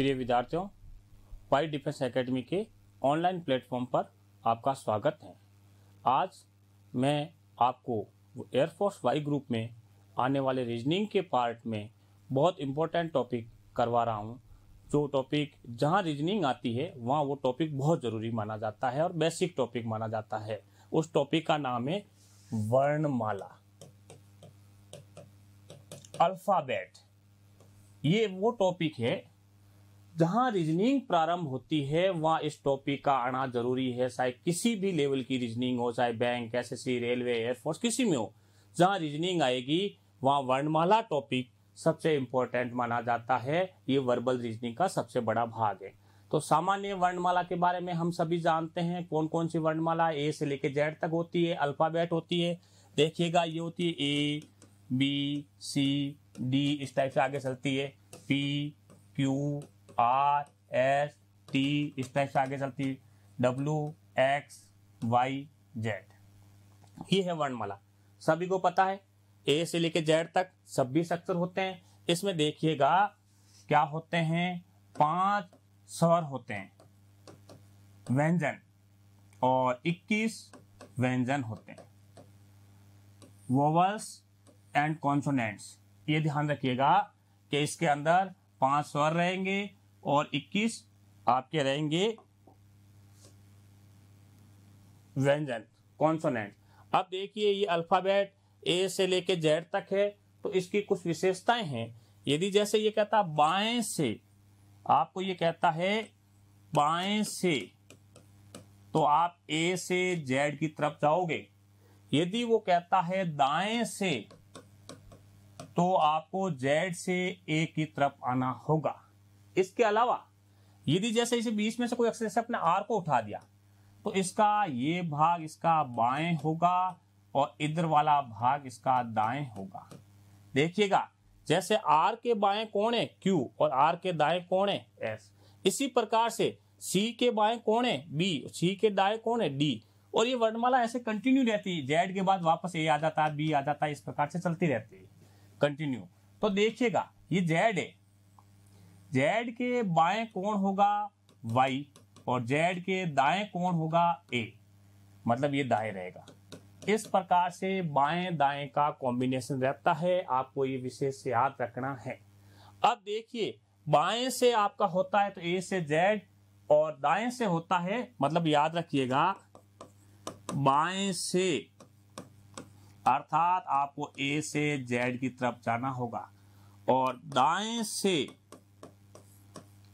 प्रिय विद्यार्थियों Y defence academy के ऑनलाइन प्लेटफॉर्म पर आपका स्वागत है आज मैं आपको एयरफोर्स वाई ग्रुप में आने वाले रीजनिंग के पार्ट में बहुत इम्पोर्टेंट टॉपिक करवा रहा हूँ जो टॉपिक जहाँ रीजनिंग आती है वहाँ वो टॉपिक बहुत ज़रूरी माना जाता है और बेसिक टॉपिक माना जाता है उस टॉपिक का नाम है वर्णमाला अल्फ़ाबेट ये वो टॉपिक है जहां रीजनिंग प्रारंभ होती है वहां इस टॉपिक का आना जरूरी है चाहे किसी भी लेवल की रीजनिंग हो चाहे bank S S railway air force किसी में हो जहां रीजनिंग आएगी वहां वर्णमाला टॉपिक सबसे इम्पोर्टेंट माना जाता है ये वर्बल रीजनिंग का सबसे बड़ा भाग है तो सामान्य वर्णमाला के बारे में हम सभी जानते हैं कौन कौन सी वर्णमाला ए से लेके जेड तक होती है अल्फाबेट होती है देखिएगा ये होती है ए बी सी डी इस टाइप से आगे चलती है P Q R S T इस टाइप से आगे चलती है डब्ल्यू एक्स वाई जेड ये है वर्णमाला सभी को पता है ए से लेके जेड तक छब्बीस अक्षर होते हैं इसमें देखिएगा क्या होते हैं पांच स्वर होते हैं व्यंजन और 21 व्यंजन होते हैं वोवल्स एंड कॉन्सोनेंट्स ये ध्यान रखिएगा कि इसके अंदर पांच स्वर रहेंगे और 21 आपके रहेंगे व्यंजन कॉन्सोनेंट अब देखिए ये अल्फाबेट ए से लेके जेड तक है तो इसकी कुछ विशेषताएं हैं यदि जैसे ये कहता बाएं से आपको ये कहता है बाएं से तो आप ए से जेड की तरफ जाओगे यदि वो कहता है दाएं से तो आपको जेड से ए की तरफ आना होगा इसके अलावा यदि जैसे इसे बीच में से कोई अक्षर अपने आर को उठा दिया तो इसका ये भाग इसका बाएं होगा और इधर वाला भाग इसका दाएं होगा देखिएगा जैसे आर के बाएं कोण है क्यू और आर के दाएं कोण है एस इसी प्रकार से सी के बाएं कोण है बी सी के दाएं कोण है डी और ये वर्णमाला ऐसे कंटिन्यू रहती है जेड के बाद वापस ए आ जाता है बी आ जाता है इस प्रकार से चलती रहती है कंटिन्यू तो देखिएगा ये जेड है जेड के बाएं कोण होगा वाई और जेड के दाएं कोण होगा ए मतलब ये दाएं रहेगा इस प्रकार से बाएं दाएं का कॉम्बिनेशन रहता है आपको ये विशेष याद रखना है अब देखिए बाएं से आपका होता है तो ए से जेड और दाएं से होता है मतलब याद रखिएगा बाएं से अर्थात आपको ए से जेड की तरफ जाना होगा और दाएं से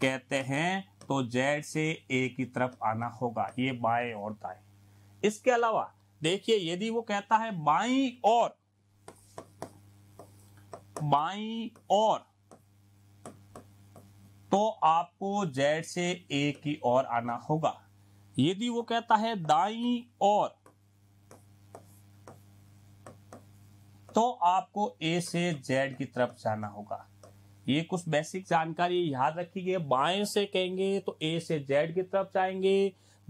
कहते हैं तो जेड से ए की तरफ आना होगा ये बाएं और दाएं इसके अलावा देखिए यदि वो कहता है बाई और बाई और तो आपको जेड से ए की ओर आना होगा यदि वो कहता है दाई और तो आपको ए से जेड की तरफ जाना होगा ये कुछ बेसिक जानकारी याद रखिए बाएं से कहेंगे तो ए से जेड की तरफ जाएंगे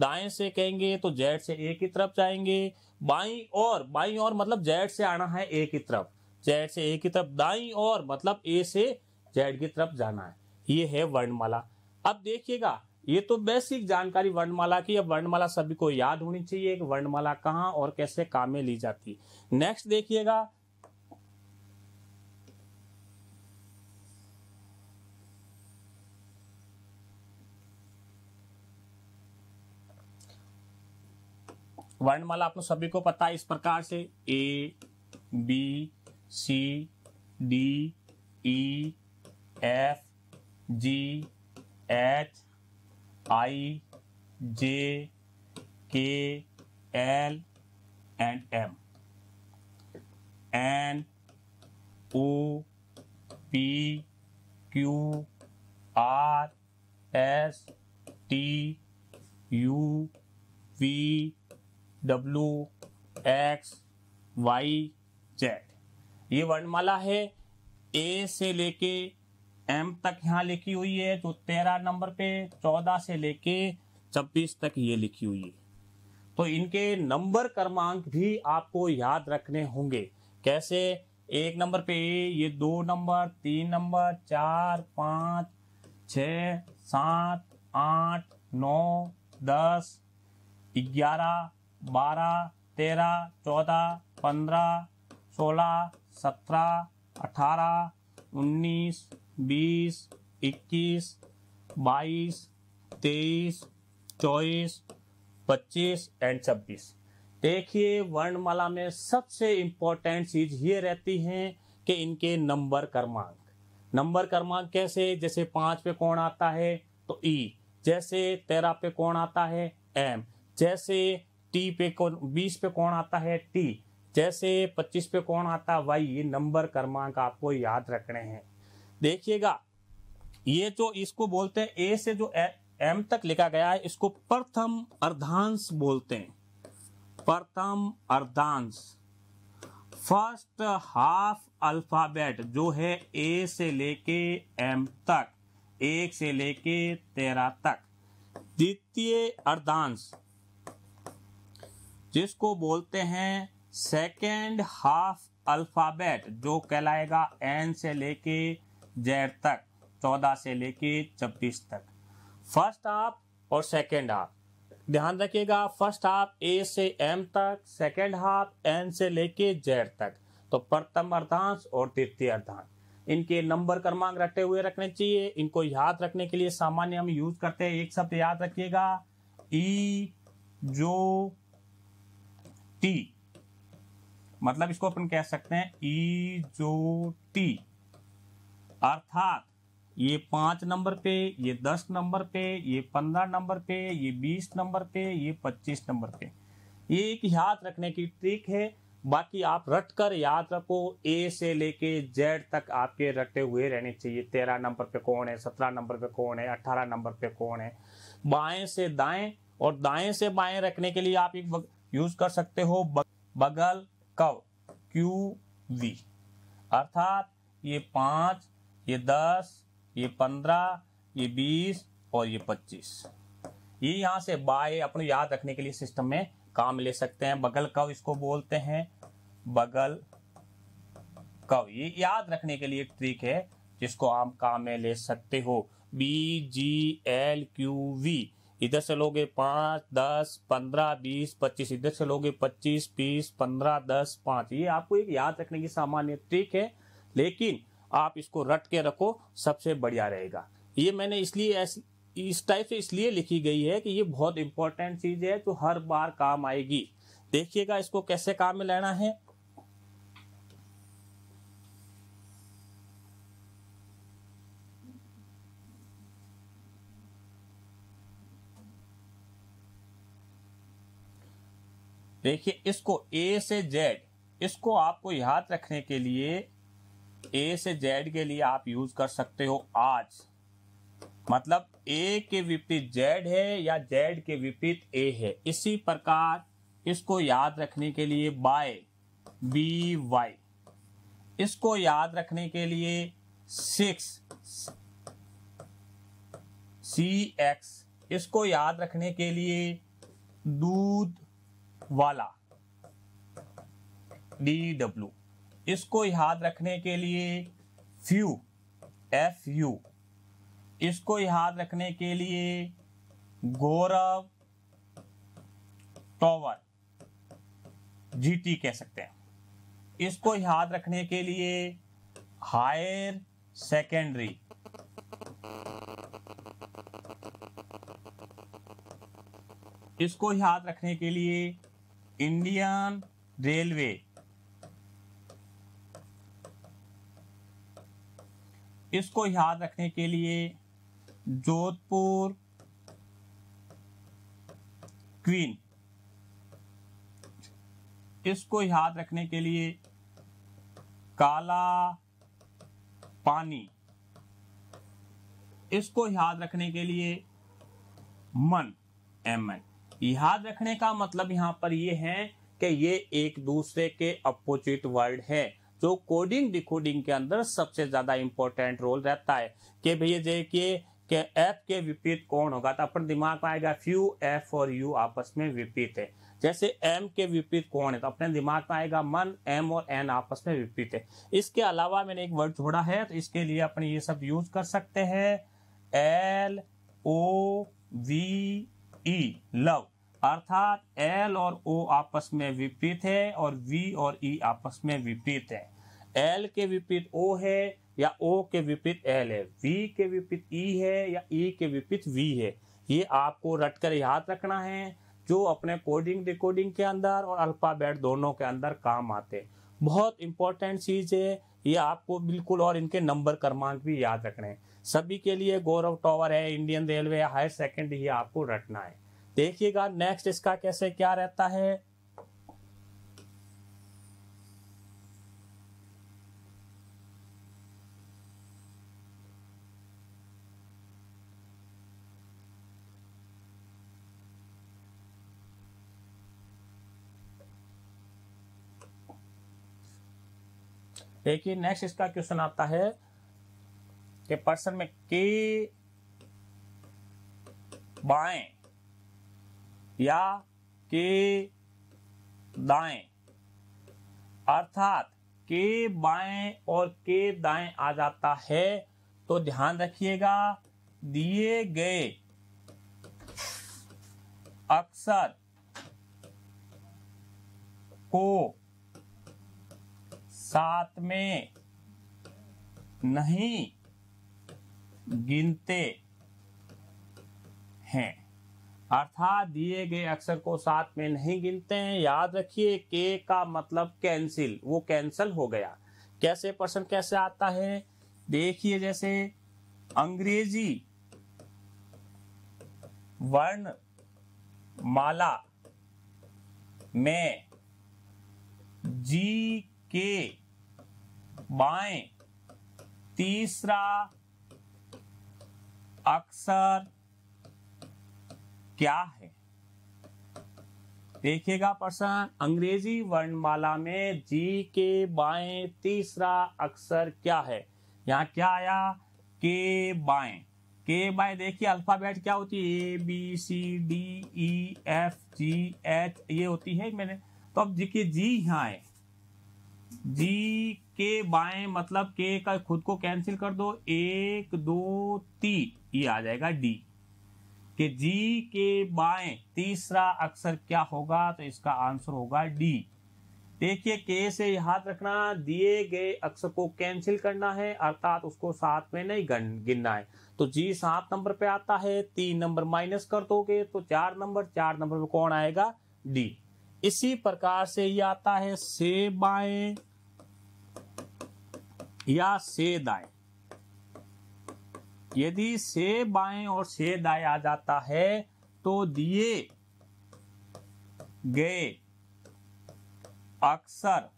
दाएं से कहेंगे तो जेड से ए की तरफ जाएंगे बाई और बाई और मतलब जेड से आना है ए की तरफ जेड से ए की तरफ दाई और मतलब ए से जेड की तरफ जाना है ये है वर्णमाला अब देखिएगा ये तो बेसिक जानकारी वर्णमाला की अब वर्णमाला सभी को याद होनी चाहिए कि वर्णमाला कहाँ और कैसे काम में ली जाती नेक्स्ट देखिएगा वर्णमाला आप लोग सभी को पता है इस प्रकार से A B C D E F G H I J K L and M N O P Q R S T U V W X Y Z ये वर्णमाला है ए से लेके एम तक यहाँ लिखी हुई है तो तेरह नंबर पे चौदह से लेके छब्बीस तक ये लिखी हुई है तो इनके नंबर क्रमांक भी आपको याद रखने होंगे कैसे एक नंबर पे ये दो नंबर तीन नंबर चार पाँच छ सात आठ नौ दस ग्यारह बारह तेरह चौदह पंद्रह सोलह सत्रह अठारह उन्नीस बीस इक्कीस बाईस तेईस चौबीस पच्चीस एंड छब्बीस देखिए वर्णमाला में सबसे इम्पोर्टेंट चीज ये रहती है कि इनके नंबर क्रमांक नंबर क्रमांक कैसे जैसे पांच पे कौन आता है तो ई जैसे तेरह पे कौन आता है एम जैसे टी पे कौन बीस पे कौन आता है टी जैसे पच्चीस पे कौन आता है वाई ये नंबर क्रमांक आपको याद रखने हैं देखिएगा ये जो इसको बोलते हैं ए से जो एम तक लिखा गया है इसको प्रथम अर्धांश बोलते हैं प्रथम अर्धांश फर्स्ट हाफ अल्फाबेट जो है ए से लेके एम तक एक से लेके तेरह तक द्वितीय अर्धांश जिसको बोलते हैं सेकेंड हाफ अल्फ़ाबेट जो कहलाएगा एन से लेके जेड तक चौदह से लेके छब्बीस तक फर्स्ट हाफ और सेकेंड हाफ ध्यान रखिएगा फर्स्ट हाफ ए से एम तक सेकेंड हाफ एन से लेके जेड तक तो प्रथम अर्धांश और तृतीय अर्धांश इनके नंबर क्रमांक रटे हुए रखने चाहिए इनको याद रखने के लिए सामान्य हम यूज करते हैं एक शब्द याद रखिएगा ई e, जो टी मतलब इसको अपन कह सकते हैं टी अर्थात ये पांच नंबर पे ये दस नंबर पे ये पंद्रह नंबर पे ये बीस नंबर पे ये पच्चीस नंबर पे ये एक याद रखने की ट्रिक है बाकी आप रट कर याद रखो ए से लेके जेड तक आपके रटे हुए रहने चाहिए तेरह नंबर पे कौन है सत्रह नंबर पे कौन है अठारह नंबर पे कौन है बाएं से दाएं और दाएं से बाएं रखने के लिए आप एक यूज कर सकते हो बगल कव क्यू वी अर्थात ये पांच ये दस ये पंद्रह ये बीस और ये पच्चीस ये यहां से बाय अपने याद रखने के लिए सिस्टम में काम ले सकते हैं बगल कव इसको बोलते हैं बगल कव ये याद रखने के लिए एक ट्रिक है जिसको आप काम में ले सकते हो B G L Q V इधर से लोगे पाँच दस पंद्रह बीस पच्चीस इधर से लोगे पच्चीस बीस पंद्रह दस पाँच ये आपको एक याद रखने की सामान्य ट्रिक है लेकिन आप इसको रट के रखो सबसे बढ़िया रहेगा ये मैंने इसलिए इस टाइप से इसलिए लिखी गई है कि ये बहुत इंपॉर्टेंट चीज है जो हर बार काम आएगी देखिएगा इसको कैसे काम में लेना है देखिए इसको ए से जेड इसको आपको याद रखने के लिए ए से जेड के लिए आप यूज कर सकते हो आज मतलब ए के विपरीत जेड है या जेड के विपरीत ए है इसी प्रकार इसको याद रखने के लिए बाय बी वाई इसको याद रखने के लिए सिक्स सी एक्स इसको याद रखने के लिए दूध वाला डी डब्ल्यू e इसको याद रखने के लिए फ्यू एफ यू इसको याद रखने के लिए गौरव टॉवर जी टी कह सकते हैं इसको याद रखने के लिए हायर सेकेंडरी इसको याद रखने के लिए इंडियन रेलवे इसको याद रखने के लिए जोधपुर क्वीन इसको याद रखने के लिए काला पानी इसको याद रखने के लिए मन एम एन याद रखने का मतलब यहाँ पर ये है कि ये एक दूसरे के अपोजिट वर्ड है जो कोडिंग डिकोडिंग के अंदर सबसे ज्यादा इंपॉर्टेंट रोल रहता है कि भैया देखिए कि एफ के विपरीत कौन होगा तो अपन दिमाग में आएगा फ्यू एफ और यू आपस में विपरीत है जैसे एम के विपरीत कौन है तो अपने दिमाग में आएगा मन एम और एन आपस में विपरीत है इसके अलावा मैंने एक वर्ड छोड़ा है तो इसके लिए अपन ये सब यूज कर सकते हैं L O V E e, love अर्थात एल और ओ आपस में विपरीत है और वी और ई e आपस में विपरीत है एल के विपरीत ओ है या ओ के विपरीत एल है वी के विपरीत ई e है या ई e के विपरीत वी है ये आपको रटकर याद रखना है जो अपने कोडिंग डिकोडिंग के अंदर और अल्फ़ाबेट दोनों के अंदर काम आते हैं बहुत इंपॉर्टेंट चीज़ है ये आपको बिल्कुल और इनके नंबर क्रमांक भी याद रखने हैं सभी के लिए गौरव टॉवर है इंडियन रेलवे हायर सेकेंडरी ही आपको रटना है देखिएगा नेक्स्ट इसका कैसे क्या रहता है देखिए नेक्स्ट इसका क्वेश्चन आता है के पर्सन में के बाएं या के दाएं अर्थात के बाएं और के दाएं आ जाता है तो ध्यान रखिएगा दिए गए अक्सर को साथ में नहीं गिनते हैं अर्थात दिए गए अक्षर को साथ में नहीं गिनते हैं याद रखिए के का मतलब कैंसिल वो कैंसिल हो गया कैसे प्रश्न कैसे आता है देखिए जैसे अंग्रेजी वर्ण माला में जी के बाएं तीसरा अक्सर क्या है देखिएगा प्रश्न अंग्रेजी वर्णमाला में जी के बाएं तीसरा अक्षर क्या है यहां क्या आया के बाएं के बाएं देखिए अल्फाबेट क्या होती है A B C D E F G H ये होती है मैंने तो अब जी के जी यहां है जी के बाएं मतलब के का खुद को कैंसिल कर दो एक दो तीन ये आ जाएगा डी के जी के बाएं तीसरा अक्षर क्या होगा तो इसका आंसर होगा डी देखिए के से याद रखना दिए गए अक्षर को कैंसिल करना है अर्थात उसको साथ में नहीं गिनना है तो जी सात नंबर पे आता है तीन नंबर माइनस कर दोगे तो चार नंबर चार नंबर पे कौन आएगा डी इसी प्रकार से ये आता है से बाएं या से दाएं यदि से बाएं और से दाएं आ जाता है तो दिए गए अक्षर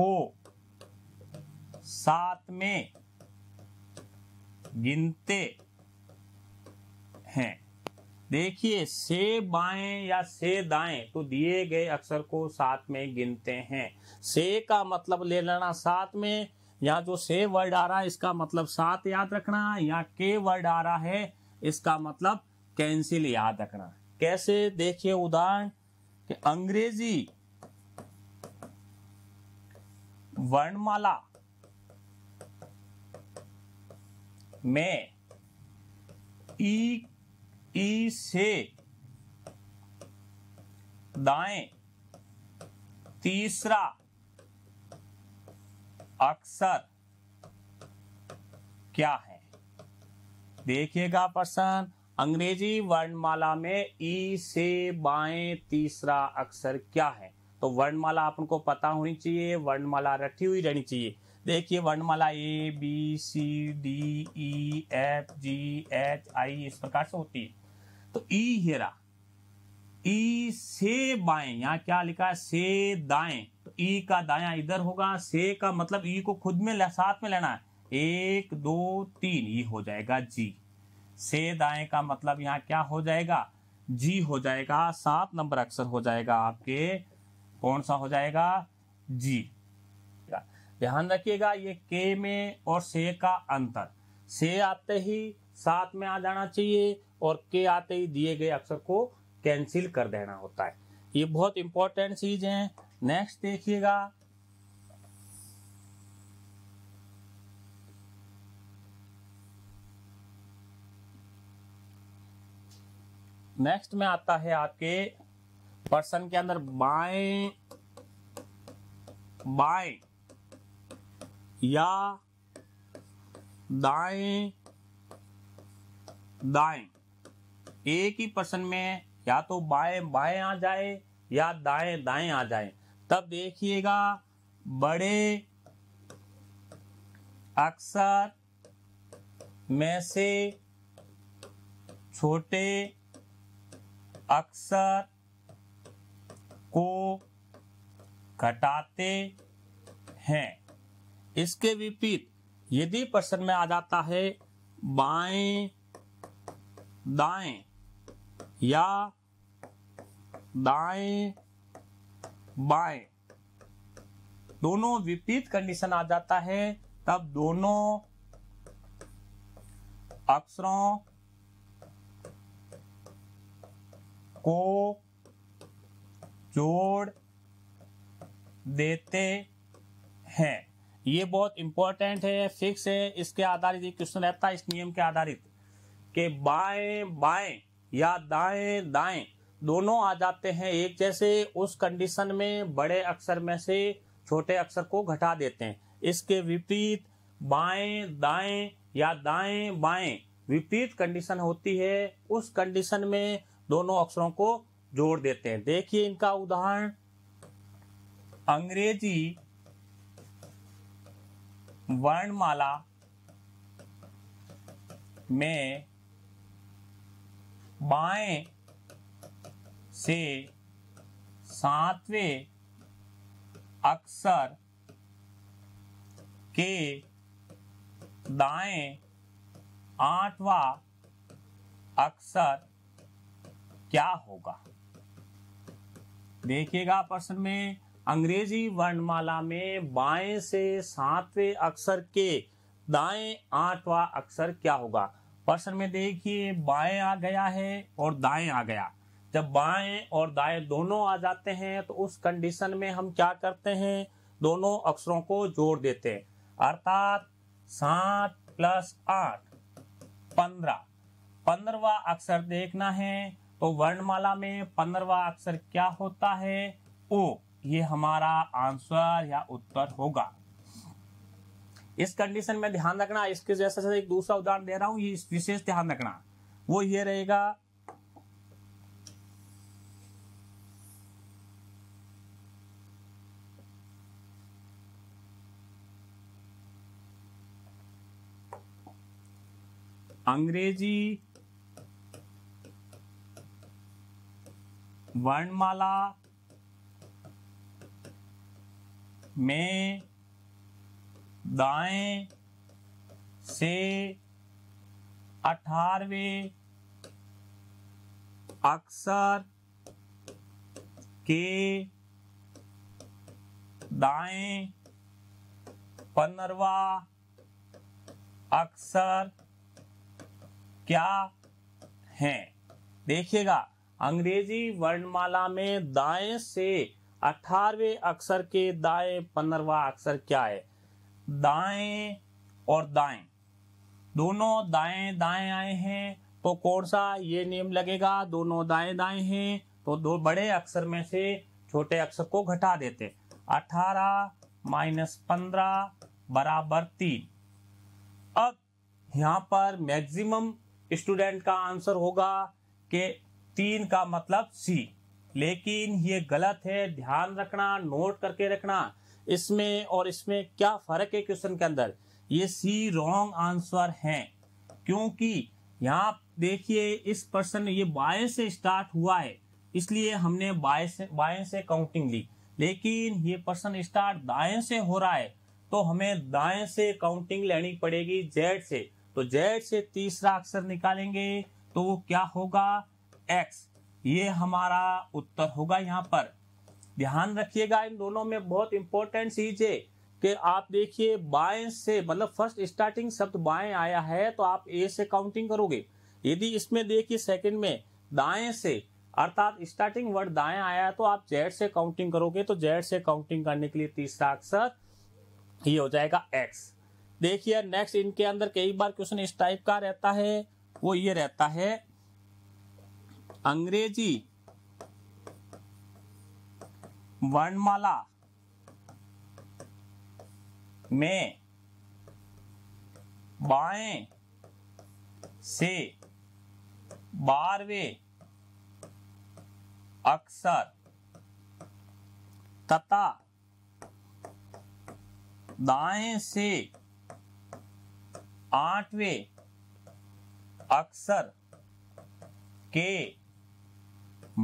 को साथ में गिनते हैं देखिए से बाएं या से दाएं तो दिए गए अक्षर को साथ में गिनते हैं से का मतलब ले लेना साथ में या जो से वर्ड आ रहा है इसका मतलब सात याद रखना या के वर्ड आ रहा है इसका मतलब कैंसिल याद रखना कैसे देखिए उदाहरण कि अंग्रेजी वर्णमाला में ई ई से दाएं तीसरा अक्षर क्या है देखिएगा प्रश्न अंग्रेजी वर्णमाला में ई से बाएं तीसरा अक्षर क्या है तो वर्णमाला आपको पता होनी चाहिए वर्णमाला रखी हुई रहनी चाहिए देखिए वर्णमाला A B C D E F G H I इस प्रकार से होती है तो ई हेरा ई से बाएं यहां क्या लिखा है से दाएं तो ई का दाया इधर होगा से का मतलब ई को खुद में साथ में लेना है एक दो तीन ई हो जाएगा जी से दाएं का मतलब यहाँ क्या हो जाएगा जी हो जाएगा सात नंबर अक्षर हो जाएगा आपके कौन सा हो जाएगा जी ध्यान रखिएगा ये के में और से का अंतर से आते ही साथ में आ जाना चाहिए और के आते ही दिए गए अक्षर को कैंसिल कर देना होता है ये बहुत इंपॉर्टेंट चीज है नेक्स्ट देखिएगा नेक्स्ट में आता है आपके पर्सन के अंदर बाएं बाएं या दाएं दाएं एक ही प्रश्न में या तो बाएं बाएं आ जाए या दाएं दाएं आ जाए तब देखिएगा बड़े अक्षर में से छोटे अक्षर को घटाते हैं इसके विपरीत यदि प्रश्न में आ जाता है बाएं दाएं या दाएं बाएं दोनों विपरीत कंडीशन आ जाता है तब दोनों अक्षरों को जोड़ देते हैं ये बहुत इंपॉर्टेंट है फिक्स है इसके आधारित ये क्वेश्चन रहता है इस नियम के आधारित के बाएं बाएं या दाएं दाएं दोनों आ जाते हैं एक जैसे उस कंडीशन में बड़े अक्षर में से छोटे अक्षर को घटा देते हैं इसके विपरीत बाएं दाएं या दाएं बाएं विपरीत कंडीशन होती है उस कंडीशन में दोनों अक्षरों को जोड़ देते हैं देखिए इनका उदाहरण अंग्रेजी वर्णमाला में बाएं से सातवें अक्षर के दाएं आठवां अक्षर क्या होगा देखिएगा प्रश्न में अंग्रेजी वर्णमाला में बाएं से सातवें अक्षर के दाएं आठवां अक्षर क्या होगा पर्सन में देखिए बाएं आ गया है और दाएं आ गया जब बाएं और दाएं दोनों आ जाते हैं तो उस कंडीशन में हम क्या करते हैं दोनों अक्षरों को जोड़ देते हैं अर्थात सात प्लस आठ पंद्रह पंद्रवा अक्षर देखना है तो वर्णमाला में पंद्रवा अक्षर क्या होता है ओ ये हमारा आंसर या उत्तर होगा इस कंडीशन में ध्यान रखना इसके जैसे एक दूसरा उदाहरण दे रहा हूं ये विशेष ध्यान रखना वो ये रहेगा अंग्रेजी वर्णमाला में दाएं से अठारवे अक्सर के दाएं पंद्रवा अक्सर क्या है देखिएगा अंग्रेजी वर्णमाला में दाएं से अठारवे अक्षर के दाएं पंद्रवा अक्षर क्या है दाएं और दाएं दोनों दाएं दाएं आए हैं तो कौन सा ये नियम लगेगा दोनों दाएं दाएं हैं तो दो बड़े अक्षर में से छोटे अक्षर को घटा देते अठारह माइनस पंद्रह बराबर तीन अब यहाँ पर मैक्सिमम स्टूडेंट का आंसर होगा कि तीन का मतलब सी लेकिन ये गलत है ध्यान रखना नोट करके रखना इसमें और इसमें क्या फर्क है क्वेश्चन के अंदर ये सी रॉन्ग आंसर है क्योंकि यहाँ देखिए इस पर्सन ये बाय से स्टार्ट हुआ है इसलिए हमने बाय से बाय से काउंटिंग ली लेकिन ये पर्सन स्टार्ट दाएं से हो रहा है तो हमें दाएं से काउंटिंग लेनी पड़ेगी जेड से तो जेड से तीसरा अक्षर निकालेंगे तो वो क्या होगा एक्स ये हमारा उत्तर होगा यहाँ पर ध्यान रखिएगा इन दोनों में बहुत इंपॉर्टेंट चीज है कि आप देखिए बाएं से मतलब फर्स्ट स्टार्टिंग शब्द बाएं आया है तो आप ए से काउंटिंग करोगे यदि इसमें देखिए सेकंड में दाएं से अर्थात स्टार्टिंग वर्ड दाएं आया तो आप जेड से काउंटिंग करोगे तो जेड से काउंटिंग करने के लिए तीसरा अक्षर ये हो जाएगा एक्स देखिए नेक्स्ट इनके अंदर कई बार क्वेश्चन इस टाइप का रहता है वो ये रहता है अंग्रेजी वर्णमाला में बाएं से बारहवें अक्षर तथा दाएं से आठवें अक्षर के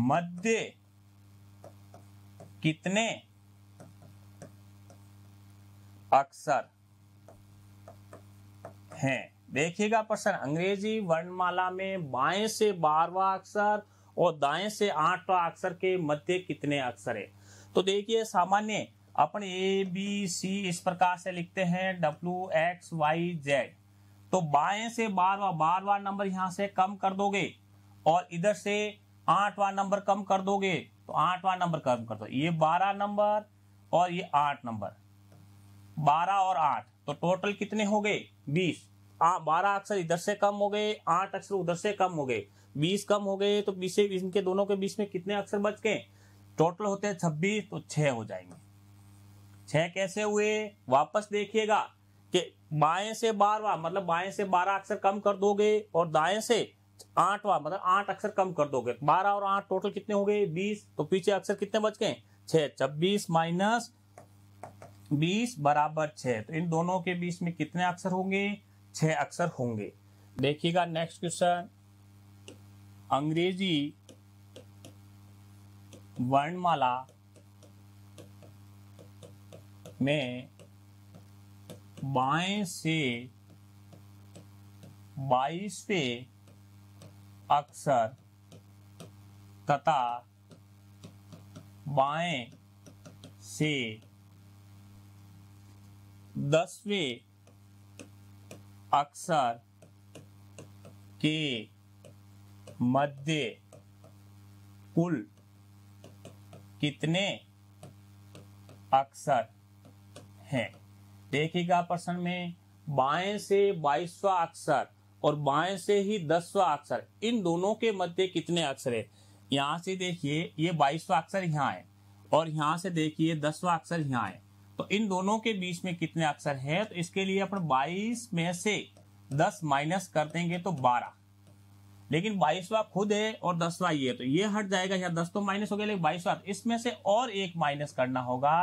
मध्य कितने अक्षर हैं देखिएगा प्रश्न अंग्रेजी वर्णमाला में बाएं से बारवा अक्षर और दाएं से आठवा अक्षर के मध्य कितने अक्षर है तो देखिए सामान्य अपन ए बी सी इस प्रकार से लिखते हैं डब्ल्यू एक्स वाई जेड तो बाएं से बारवा बारवा नंबर यहां से कम कर दोगे और इधर से आठवा नंबर कम कर दोगे तो आठवां नंबर कर्म कर दो ये बारह नंबर और ये आठ नंबर बारह और आठ तो टोटल कितने हो गए बीस बारह अक्षर इधर से कम हो गए आठ अक्षर उधर से कम हो गए बीस कम हो गए तो बीस इनके दोनों के बीच में कितने अक्षर बच गए टोटल होते हैं छब्बीस तो छह हो जाएंगे छह कैसे हुए वापस देखिएगा कि बाएं से बारवा मतलब बाएं से बारह अक्षर कम कर दोगे और दाएं से आठवा मतलब आठ अक्षर कम कर दोगे बारह और आठ टोटल कितने हो गए बीस तो पीछे अक्षर कितने बच गए छह छब्बीस माइनस बीस बराबर छह तो इन दोनों के बीच में कितने अक्षर होंगे छह अक्षर होंगे देखिएगा नेक्स्ट क्वेश्चन अंग्रेजी वर्णमाला में बाएं से बाईसवें अक्षर तथा बाएं से दसवें अक्षर के मध्य कुल कितने अक्षर हैं देखिएगा प्रश्न में बाएं से बाईसवा अक्षर और बाएं से ही दसवा अक्षर इन दोनों के मध्य कितने अक्षर है यहाँ से देखिए ये बाईसवा अक्षर यहाँ है और यहाँ से देखिए दसवा अक्षर यहाँ है तो इन दोनों के बीच में कितने अक्षर है तो इसके लिए अपन 22 में से 10 माइनस कर देंगे तो 12 लेकिन बाईसवा खुद है और दसवा ये तो ये हट जाएगा यहाँ दस तो माइनस हो गया लेकिन बाईसवा इसमें से और एक माइनस करना होगा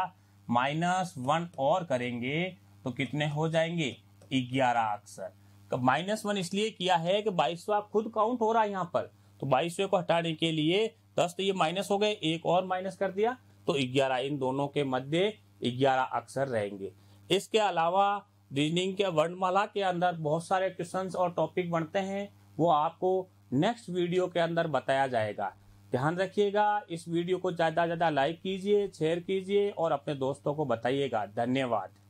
माइनस वन और करेंगे तो कितने हो जाएंगे ग्यारह अक्षर माइनस तो वन इसलिए किया है कि बाईसवा खुद काउंट हो रहा है यहाँ पर तो बाईसवे को हटाने के लिए दस तो ये माइनस हो गए एक और माइनस कर दिया तो ग्यारह इन दोनों के मध्य ग्यारह अक्सर रहेंगे इसके अलावा रीजनिंग के वर्णमाला के अंदर बहुत सारे क्वेश्चन और टॉपिक बनते हैं वो आपको नेक्स्ट वीडियो के अंदर बताया जाएगा ध्यान रखिएगा इस वीडियो को ज़्यादा से ज़्यादा लाइक कीजिए शेयर कीजिए और अपने दोस्तों को बताइएगा धन्यवाद